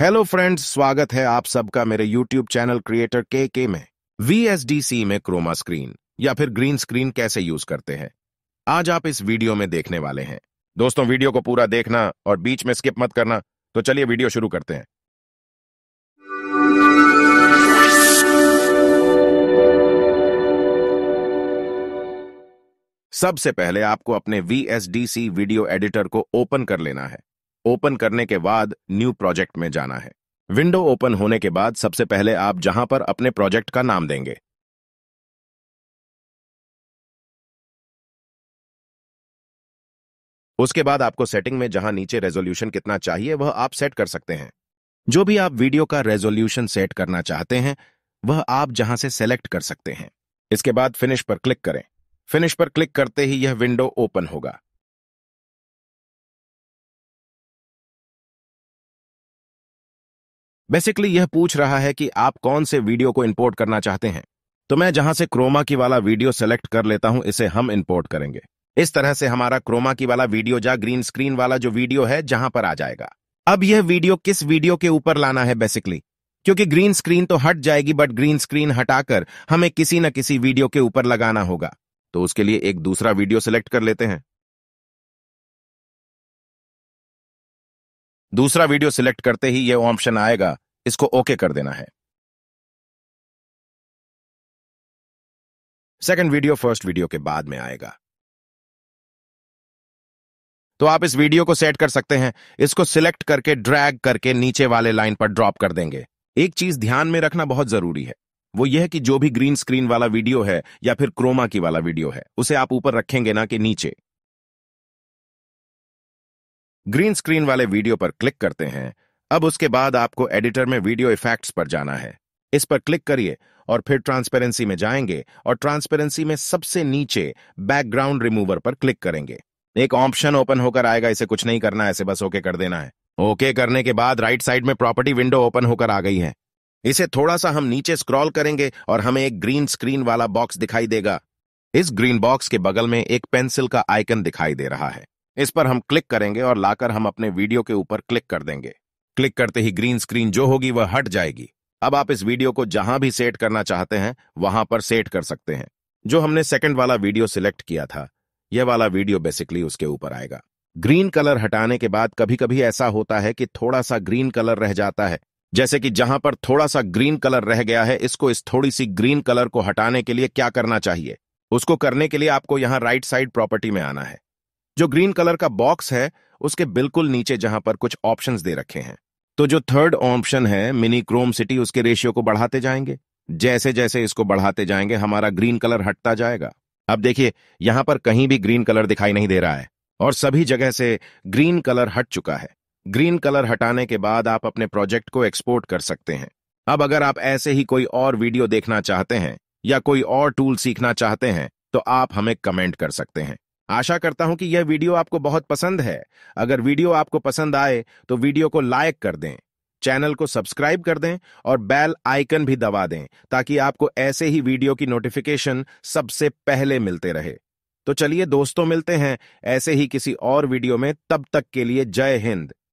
hello friends स्वागत है आप सबका मेरे यूट्यूब चैनल क्रिएटर के के में VSDC में क्रोमा स्क्रीन या फिर ग्रीन स्क्रीन कैसे यूज करते हैं आज आप इस वीडियो में देखने वाले हैं दोस्तों वीडियो को पूरा देखना और बीच में स्किप मत करना तो चलिए वीडियो शुरू करते हैं सबसे पहले आपको अपने वीएसडीसी वीडियो एडिटर को ओपन कर लेना है ओपन करने के बाद न्यू प्रोजेक्ट में जाना है विंडो ओपन होने के बाद सबसे पहले आप जहां पर अपने प्रोजेक्ट का नाम देंगे उसके बाद आपको सेटिंग में जहां नीचे रेजोल्यूशन कितना चाहिए वह आप सेट कर सकते हैं जो भी आप वीडियो का रेजोल्यूशन सेट करना चाहते हैं वह आप जहां से सेलेक्ट कर सकते हैं इसके बाद फिनिश पर क्लिक करें फिनिश पर क्लिक करते ही यह विंडो ओपन होगा बेसिकली यह पूछ रहा है कि आप कौन से वीडियो को इंपोर्ट करना चाहते हैं तो मैं जहां से क्रोमा की वाला वीडियो सेलेक्ट कर लेता हूं इसे हम इंपोर्ट करेंगे इस तरह से हमारा क्रोमा की वाला वीडियो जा ग्रीन स्क्रीन वाला जो वीडियो है जहां पर आ जाएगा अब यह वीडियो किस वीडियो के ऊपर लाना है बेसिकली क्योंकि ग्रीन स्क्रीन तो हट जाएगी बट ग्रीन स्क्रीन हटाकर हमें किसी न किसी वीडियो के ऊपर लगाना होगा तो उसके लिए एक दूसरा वीडियो सेलेक्ट कर लेते हैं दूसरा वीडियो सिलेक्ट करते ही यह ऑप्शन आएगा इसको ओके कर देना है सेकंड वीडियो फर्स्ट वीडियो के बाद में आएगा तो आप इस वीडियो को सेट कर सकते हैं इसको सिलेक्ट करके ड्रैग करके नीचे वाले लाइन पर ड्रॉप कर देंगे एक चीज ध्यान में रखना बहुत जरूरी है वो यह कि जो भी ग्रीन स्क्रीन वाला वीडियो है या फिर क्रोमा की वाला वीडियो है उसे आप ऊपर रखेंगे ना कि नीचे ग्रीन स्क्रीन वाले वीडियो पर क्लिक करते हैं अब उसके बाद आपको एडिटर में वीडियो इफेक्ट्स पर जाना है इस पर क्लिक करिए और फिर ट्रांसपेरेंसी में जाएंगे और ट्रांसपेरेंसी में सबसे नीचे बैकग्राउंड रिमूवर पर क्लिक करेंगे एक ऑप्शन ओपन होकर आएगा इसे कुछ नहीं करना है इसे बस ओके कर देना है ओके करने के बाद राइट साइड में प्रॉपर्टी विंडो ओपन होकर आ गई है इसे थोड़ा सा हम नीचे स्क्रॉल करेंगे और हमें एक ग्रीन स्क्रीन वाला बॉक्स दिखाई देगा इस ग्रीन बॉक्स के बगल में एक पेंसिल का आइकन दिखाई दे रहा है इस पर हम क्लिक करेंगे और लाकर हम अपने वीडियो के ऊपर क्लिक कर देंगे क्लिक करते ही ग्रीन स्क्रीन जो होगी वह हट जाएगी अब आप इस वीडियो को जहां भी सेट करना चाहते हैं वहां पर सेट कर सकते हैं जो हमने सेकंड वाला वीडियो सिलेक्ट किया था यह वाला वीडियो बेसिकली उसके ऊपर आएगा ग्रीन कलर हटाने के बाद कभी कभी ऐसा होता है कि थोड़ा सा ग्रीन कलर रह जाता है जैसे कि जहां पर थोड़ा सा ग्रीन कलर रह गया है इसको इस थोड़ी सी ग्रीन कलर को हटाने के लिए क्या करना चाहिए उसको करने के लिए आपको यहां राइट साइड प्रॉपर्टी में आना है जो ग्रीन कलर का बॉक्स है उसके बिल्कुल नीचे जहां पर कुछ ऑप्शंस दे रखे हैं तो जो थर्ड ऑप्शन है मिनी क्रोम सिटी उसके रेशियो को बढ़ाते जाएंगे जैसे जैसे इसको बढ़ाते जाएंगे हमारा ग्रीन कलर हटता जाएगा अब देखिए यहां पर कहीं भी ग्रीन कलर दिखाई नहीं दे रहा है और सभी जगह से ग्रीन कलर हट चुका है ग्रीन कलर हटाने के बाद आप अपने प्रोजेक्ट को एक्सपोर्ट कर सकते हैं अब अगर आप ऐसे ही कोई और वीडियो देखना चाहते हैं या कोई और टूल सीखना चाहते हैं तो आप हमें कमेंट कर सकते हैं आशा करता हूं कि यह वीडियो आपको बहुत पसंद है अगर वीडियो आपको पसंद आए तो वीडियो को लाइक कर दें चैनल को सब्सक्राइब कर दें और बेल आइकन भी दबा दें ताकि आपको ऐसे ही वीडियो की नोटिफिकेशन सबसे पहले मिलते रहे तो चलिए दोस्तों मिलते हैं ऐसे ही किसी और वीडियो में तब तक के लिए जय हिंद